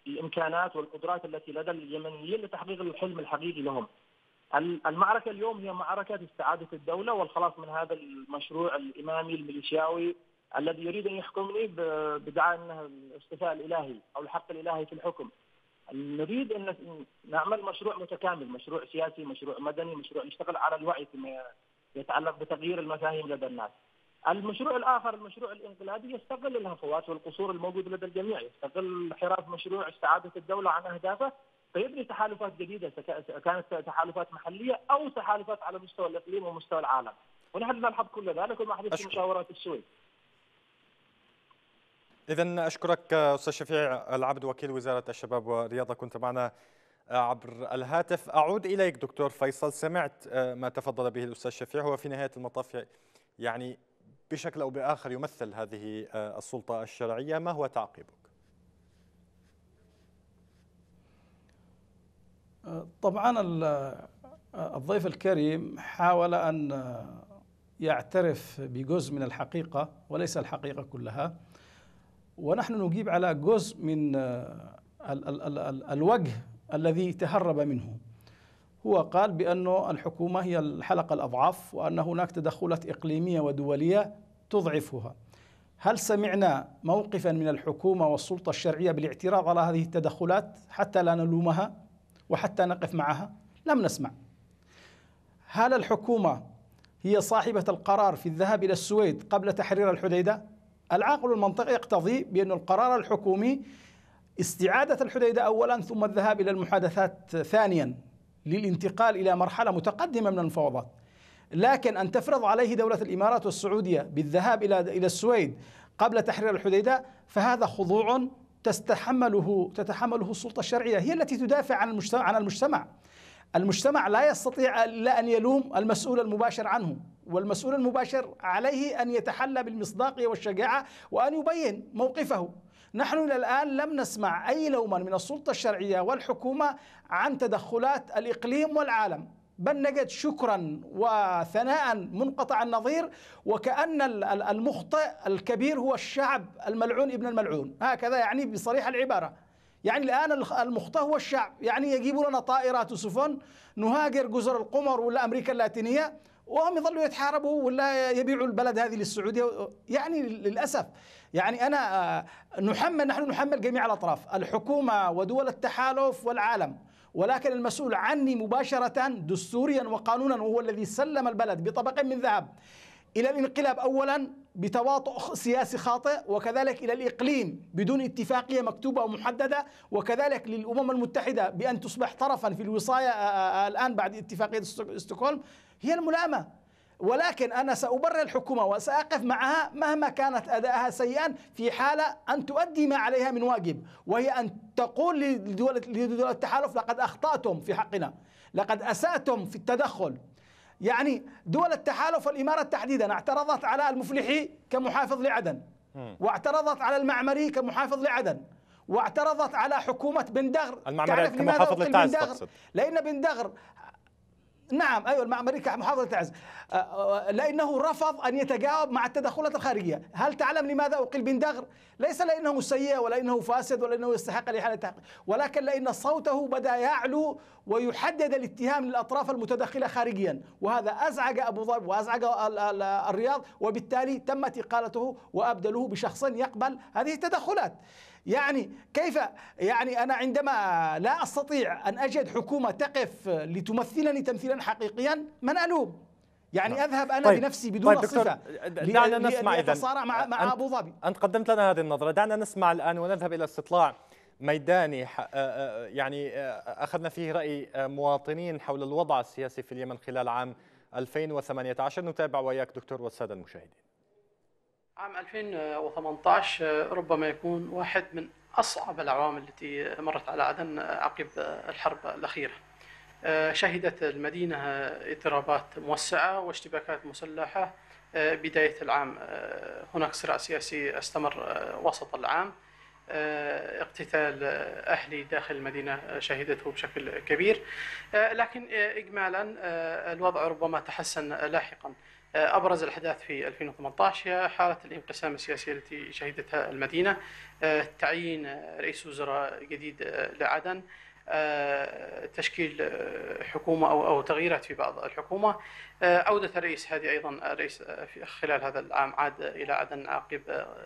الامكانات والقدرات التي لدى اليمنيين لتحقيق الحلم الحقيقي لهم. المعركه اليوم هي معركه استعاده الدوله والخلاص من هذا المشروع الامامي الميليشياوي الذي يريد ان يحكمني بدعاء انه الاصطفاء الالهي او الحق الالهي في الحكم. نريد ان نعمل مشروع متكامل، مشروع سياسي، مشروع مدني، مشروع يشتغل على الوعي فيما يتعلق بتغيير المفاهيم لدى الناس. المشروع الاخر المشروع الانقلابي يستغل الهفوات والقصور الموجوده لدى الجميع، يستغل انحراف مشروع استعاده الدوله عن اهدافه فيبني تحالفات جديده كانت تحالفات محليه او تحالفات على مستوى الاقليم ومستوى العالم. ونحن نلحظ كل ذلك وما حدث في مشاورات السويد. إذا أشكرك أستاذ شفيع العبد وكيل وزارة الشباب والرياضة كنت معنا عبر الهاتف أعود إليك دكتور فيصل سمعت آه، ما تفضل به الأستاذ شفيع هو في نهاية المطاف يعني بشكل أو بآخر يمثل هذه آه، السلطة الشرعية ما هو تعقيبك؟ طبعا آه، الضيف الكريم حاول أن آه، يعترف بجزء من الحقيقة وليس الحقيقة كلها ونحن نجيب على جزء من الوجه الذي تهرب منه هو قال بأنه الحكومة هي الحلقة الأضعاف وأن هناك تدخلات إقليمية ودولية تضعفها هل سمعنا موقفا من الحكومة والسلطة الشرعية بالاعتراض على هذه التدخلات حتى لا نلومها وحتى نقف معها لم نسمع هل الحكومة هي صاحبة القرار في الذهاب إلى السويد قبل تحرير الحديدة العقل المنطقي يقتضي بأن القرار الحكومي استعادة الحديدة أولا ثم الذهاب إلى المحادثات ثانيا للانتقال إلى مرحلة متقدمة من المفاوضات لكن أن تفرض عليه دولة الإمارات والسعودية بالذهاب إلى إلى السويد قبل تحرير الحديدة فهذا خضوع تستحمله تتحمله السلطة الشرعية هي التي تدافع عن المجتمع عن المجتمع المجتمع لا يستطيع الا ان يلوم المسؤول المباشر عنه والمسؤول المباشر عليه ان يتحلى بالمصداقيه والشجاعه وان يبين موقفه نحن إلى الآن لم نسمع أي لوما من السلطة الشرعية والحكومة عن تدخلات الإقليم والعالم بل نجد شكرا وثناء منقطع النظير وكأن المخطئ الكبير هو الشعب الملعون ابن الملعون هكذا يعني بصريح العبارة يعني الآن المخطئ هو الشعب يعني يجيب لنا طائرات وسفن نهاجر جزر القمر ولا أمريكا اللاتينية وهم يظلوا يتحاربوا ولا يبيعوا البلد هذه للسعوديه يعني للاسف يعني انا آه، نحمل نحن نحمل جميع الاطراف الحكومه ودول التحالف والعالم ولكن المسؤول عني مباشره دستوريا وقانونا وهو الذي سلم البلد بطبق من ذهب الى الانقلاب اولا بتواطؤ سياسي خاطئ وكذلك إلى الإقليم بدون اتفاقية مكتوبة ومحددة وكذلك للأمم المتحدة بأن تصبح طرفا في الوصاية الآن بعد اتفاقية ستوكهولم هي الملامة ولكن أنا سأبرر الحكومة وسأقف معها مهما كانت أداءها سيئا في حالة أن تؤدي ما عليها من واجب وهي أن تقول لدول التحالف لقد أخطأتم في حقنا لقد أسأتم في التدخل يعني دول التحالف والإمارة تحديدا اعترضت على المفلحي كمحافظ لعدن واعترضت على المعمري كمحافظ لعدن واعترضت على حكومة بن دغر المعمري كمحافظ تقصد لأن بن دغر نعم ايوه مع امريكا محافظه تعز أه، أه، لانه رفض ان يتجاوب مع التدخلات الخارجيه، هل تعلم لماذا اقيل بن دغر؟ ليس لانه سيء ولا انه فاسد ولا انه يستحق الاحاله ولكن لان صوته بدا يعلو ويحدد الاتهام للاطراف المتدخله خارجيا، وهذا ازعج ابو ظبي وازعج الرياض وبالتالي تمت اقالته وابدلوه بشخص يقبل هذه التدخلات. يعني كيف يعني أنا عندما لا أستطيع أن أجد حكومة تقف لتمثلني تمثيلا حقيقيا من ألوم يعني لا. نعم. اذهب انا طيب. بنفسي بدون طيب صفه دعنا نسمع اذا مع مع أنت ابو ظبي انت قدمت لنا هذه النظره دعنا نسمع الان ونذهب الى استطلاع ميداني آه، آه، يعني آه، اخذنا فيه راي مواطنين حول الوضع السياسي في اليمن خلال عام 2018 نتابع وياك دكتور والساده المشاهدين عام 2018 ربما يكون واحد من أصعب العوامل التي مرت على عدن عقب الحرب الأخيرة شهدت المدينة اضطرابات موسعة واشتباكات مسلحة بداية العام هناك صراع سياسي استمر وسط العام اقتتال أهلي داخل المدينة شهدته بشكل كبير لكن إجمالا الوضع ربما تحسن لاحقا آه، أبرز الأحداث في 2018 هي حالة الانقسام السياسي التي شهدتها المدينة آه، تعيين رئيس وزراء جديد آه، لعدن تشكيل حكومة أو أو تغييرات في بعض الحكومة عودة الرئيس هذه أيضا الرئيس خلال هذا العام عاد إلى عدن عقب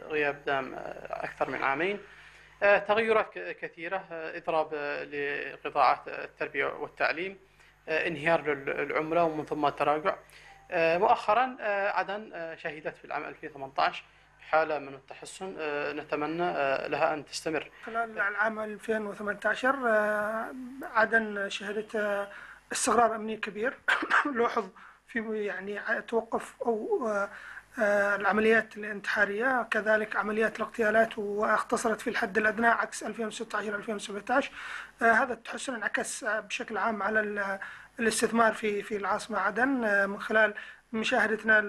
غياب دام أكثر من عامين تغيرات كثيرة إضراب لقطاعات التربية والتعليم انهيار للعملة ومن ثم تراجع آه، مؤخرا آه، عدن آه، شهدت في العام 2018 حالة من التحسن نتمنى لها أن تستمر خلال العام 2018 عدن شهدت استقرار أمني كبير لوحظ في يعني توقف أو العمليات الانتحارية كذلك عمليات الاغتيالات واختصرت في الحد الأدنى عكس 2016-2017 هذا التحسن انعكس بشكل عام على الاستثمار في في العاصمة عدن آه، من خلال مشاهدتنا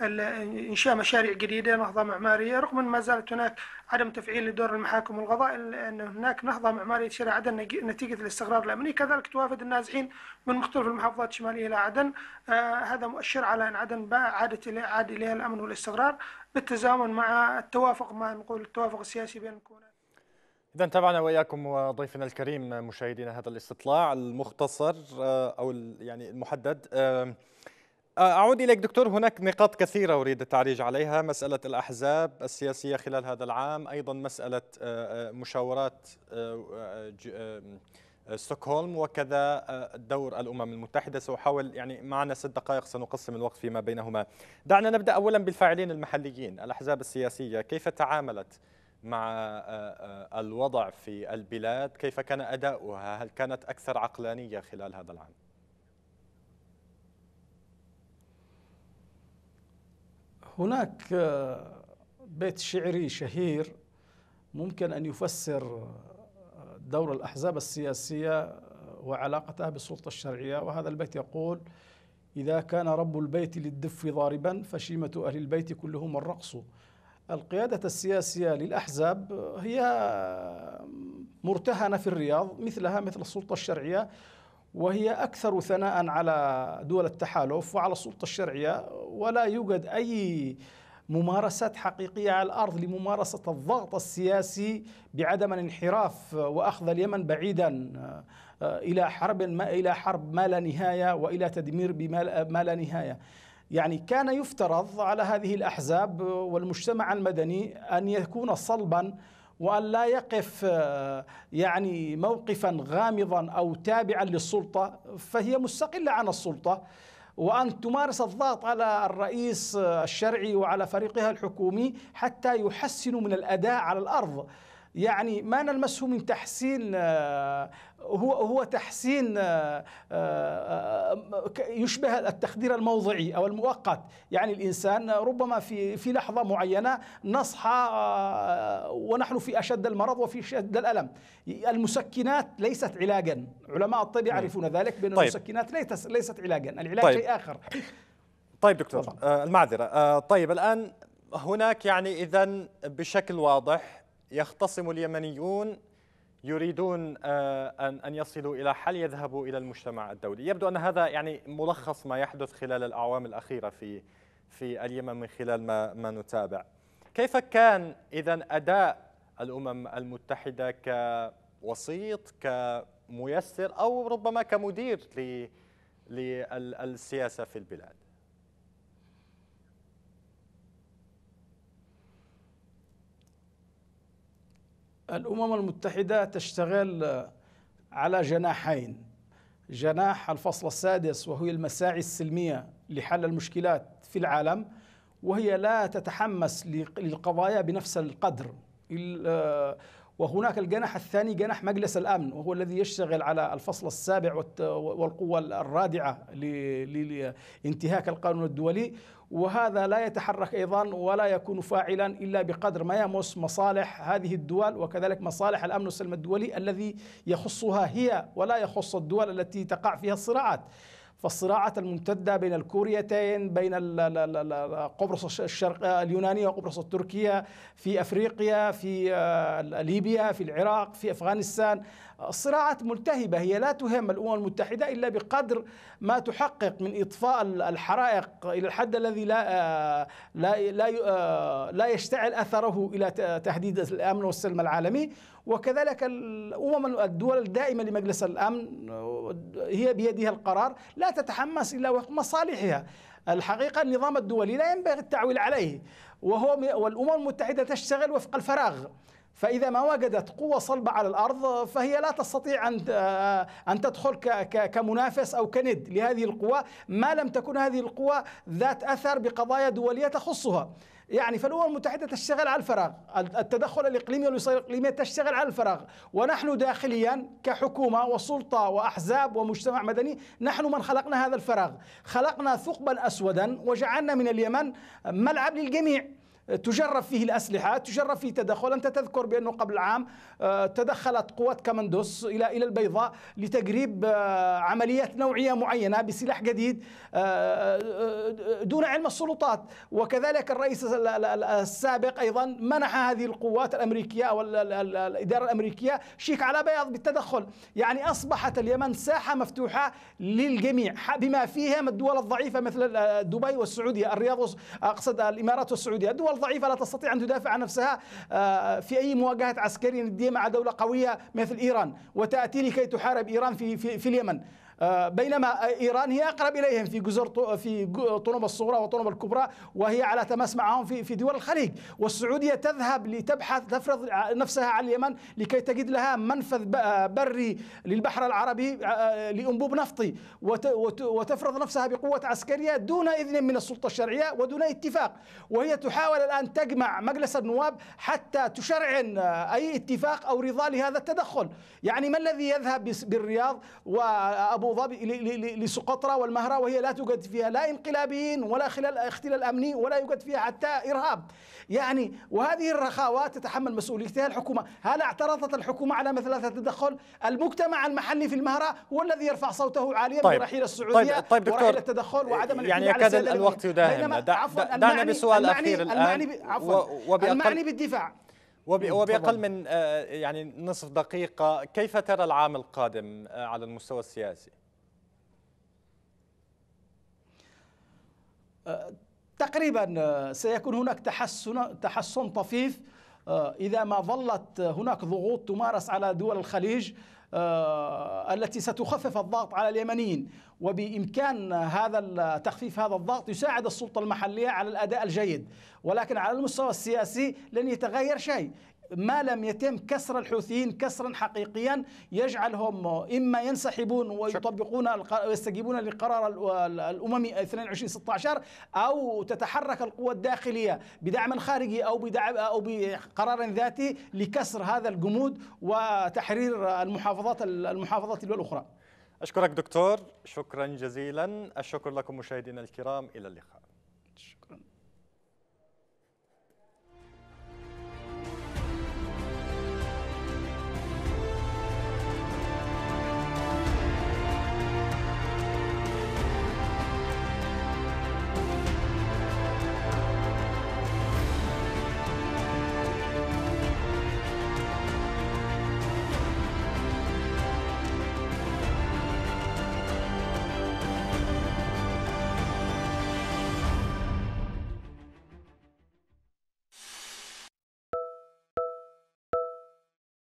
إنشاء مشاريع جديدة نهضة معمارية رغم أن ما زالت هناك عدم تفعيل لدور المحاكم والقضاء أن هناك نهضة معمارية تسير عدن نتيجة الاستقرار الأمني كذلك توافد النازحين من مختلف المحافظات الشمالية إلى عدن آه هذا مؤشر على أن عدن عادت إلى عاد إليها الأمن والاستقرار بالتزامن مع التوافق ما نقول التوافق السياسي بين الكونات إذا تابعنا وإياكم ضيفنا الكريم مشاهدينا هذا الاستطلاع المختصر آه، أو يعني المحدد آه، آه، أعود إليك دكتور هناك نقاط كثيرة أريد التعريج عليها مسألة الأحزاب السياسية خلال هذا العام أيضا مسألة مشاورات ستوكهولم وكذا دور الأمم المتحدة سأحاول يعني معنا ست دقائق سنقسم الوقت فيما بينهما دعنا نبدأ أولا بالفاعلين المحليين الأحزاب السياسية كيف تعاملت مع آه، آه، الوضع في البلاد كيف كان أداؤها هل كانت أكثر عقلانية خلال هذا العام هناك آه، بيت شعري شهير ممكن أن يفسر دور الأحزاب السياسية وعلاقتها بالسلطة الشرعية وهذا البيت يقول إذا كان رب البيت للدف ضاربا فشيمة أهل البيت كلهم الرقص القيادة السياسية للأحزاب هي مرتهنة في الرياض مثلها مثل السلطة الشرعية وهي أكثر ثناء على دول التحالف وعلى السلطة الشرعية ولا يوجد أي ممارسات حقيقية على الأرض لممارسة الضغط السياسي بعدم الانحراف وأخذ اليمن بعيدا آه، إلى حرب ما إلى حرب ما لا نهاية وإلى تدمير بما لا نهاية يعني كان يفترض على هذه الأحزاب والمجتمع المدني أن يكون صلبا وأن لا يقف آه، يعني موقفا غامضا أو تابعا للسلطة فهي مستقلة عن السلطة وأن تمارس الضغط على الرئيس آه، الشرعي وعلى فريقها الحكومي حتى يحسنوا من الأداء على الأرض يعني ما نلمسه من تحسين آه، هو هو تحسين آه، آه، يشبه التخدير الموضعي او المؤقت يعني الانسان ربما في في لحظه معينه نصحى ونحن في اشد المرض وفي اشد الالم المسكنات ليست علاجا علماء الطب يعرفون ذلك بان طيب. المسكنات ليست ليست علاجا العلاج طيب. شيء اخر طيب دكتور المعذره طيب الان هناك يعني اذا بشكل واضح يختصم اليمنيون يريدون آه، أن أن يصلوا إلى حل يذهبوا إلى المجتمع الدولي يبدو أن هذا يعني ملخص ما يحدث خلال الأعوام الأخيرة في في اليمن من خلال ما ما نتابع كيف كان إذا أداء الأمم المتحدة كوسيط كميسر أو ربما كمدير للسياسة في البلاد الامم المتحده تشتغل آه، على جناحين جناح الفصل السادس وهي المساعي السلميه لحل المشكلات في العالم وهي لا تتحمس للقضايا بنفس القدر آه، وهناك الجناح الثاني جناح مجلس الامن وهو الذي يشتغل على الفصل السابع والقوه الرادعه لانتهاك القانون الدولي وهذا لا يتحرك ايضا ولا يكون فاعلا الا بقدر ما يمس مصالح هذه الدول وكذلك مصالح الامن والسلم الدولي الذي يخصها هي ولا يخص الدول التي تقع فيها الصراعات فالصراعات الممتدة بين الكوريتين بين قبرص الشرق اليونانية وقبرص التركية في أفريقيا في آه، ليبيا في العراق في أفغانستان الصراعات ملتهبة هي لا تهم الأمم المتحدة إلا بقدر ما تحقق من إطفاء الحرائق إلى الحد الذي لا آه، لا لا, آه، لا يشتعل أثره إلى تهديد الأمن والسلم العالمي وكذلك الأمم الدول الدائمة لمجلس الأمن آه، هي بيدها القرار لا تتحمس إلا وفق مصالحها الحقيقة النظام الدولي لا ينبغي التعويل عليه وهو والأمم المتحدة تشتغل وفق الفراغ فإذا ما وجدت قوة صلبة على الأرض فهي لا تستطيع أن أن تدخل كمنافس أو كند لهذه القوى ما لم تكن هذه القوى ذات أثر بقضايا دولية تخصها يعني فالأمم المتحدة تشتغل على الفراغ التدخل الإقليمي والوصول الإقليمية تشتغل على الفراغ ونحن داخليا كحكومة وسلطة وأحزاب ومجتمع مدني نحن من خلقنا هذا الفراغ خلقنا ثقبا أسودا وجعلنا من اليمن ملعب للجميع تجرب فيه الأسلحة تجرب فيه تدخل أنت تذكر بأنه قبل عام آه، تدخلت قوات كمندوس إلى إلى البيضاء لتجريب آه، عمليات نوعية معينة بسلاح جديد آه، دون علم السلطات وكذلك الرئيس السابق أيضا منح هذه القوات الأمريكية أو الإدارة الأمريكية شيك على بياض بالتدخل يعني أصبحت اليمن ساحة مفتوحة للجميع بما فيها الدول الضعيفة مثل دبي والسعودية الرياض أقصد الإمارات والسعودية الدول الضعيفة لا تستطيع أن تدافع عن نفسها في أي مواجهة عسكرية مع دولة قوية مثل إيران وتأتي لكي تحارب إيران في, في, في اليمن آه، بينما إيران هي أقرب إليهم في جزر في طنوب الصغرى وطنوب الكبرى وهي على تماس معهم في في دول الخليج والسعودية تذهب لتبحث تفرض نفسها على اليمن لكي تجد لها منفذ بري للبحر العربي آه، آه، لأنبوب نفطي وتفرض نفسها بقوة عسكرية دون إذن من السلطة الشرعية ودون اتفاق وهي تحاول الآن تجمع مجلس النواب حتى تشرعن أي اتفاق أو رضا لهذا التدخل يعني ما الذي يذهب بالرياض وأبو أبو ظبي لسقطرى والمهرة وهي لا توجد فيها لا انقلابيين ولا خلال اختلال أمني ولا يوجد فيها حتى إرهاب يعني وهذه الرخاوات تتحمل مسؤوليتها الحكومة هل اعترضت الحكومة على مثل هذا التدخل المجتمع المحلي في المهرة هو الذي يرفع صوته عاليا طيب. برحيل طيب، السعودية طيب. طيب دكتور ورحيل التدخل وعدم يعني, يعني يكاد الوقت يداهمنا دعنا بسؤال أخير الآن المعني, عفوا المعني بالدفاع وبأقل من آه، يعني نصف دقيقة كيف ترى العام القادم آه، على المستوى السياسي؟ آه، تقريبا سيكون هناك تحسن تحسن طفيف إذا ما ظلت هناك ضغوط تمارس على دول الخليج آه، التي ستخفف الضغط على اليمنيين وبامكان هذا تخفيف هذا الضغط يساعد السلطه المحليه على الاداء الجيد ولكن على المستوى السياسي لن يتغير شيء ما لم يتم كسر الحوثيين كسرا حقيقيا يجعلهم اما ينسحبون ويطبقون ويستجيبون للقرار الاممي 22 16 او تتحرك القوى الداخليه بدعم خارجي او بدعم او بقرار ذاتي لكسر هذا الجمود وتحرير المحافظات المحافظات الاخرى. اشكرك دكتور شكرا جزيلا الشكر لكم مشاهدينا الكرام الى اللقاء.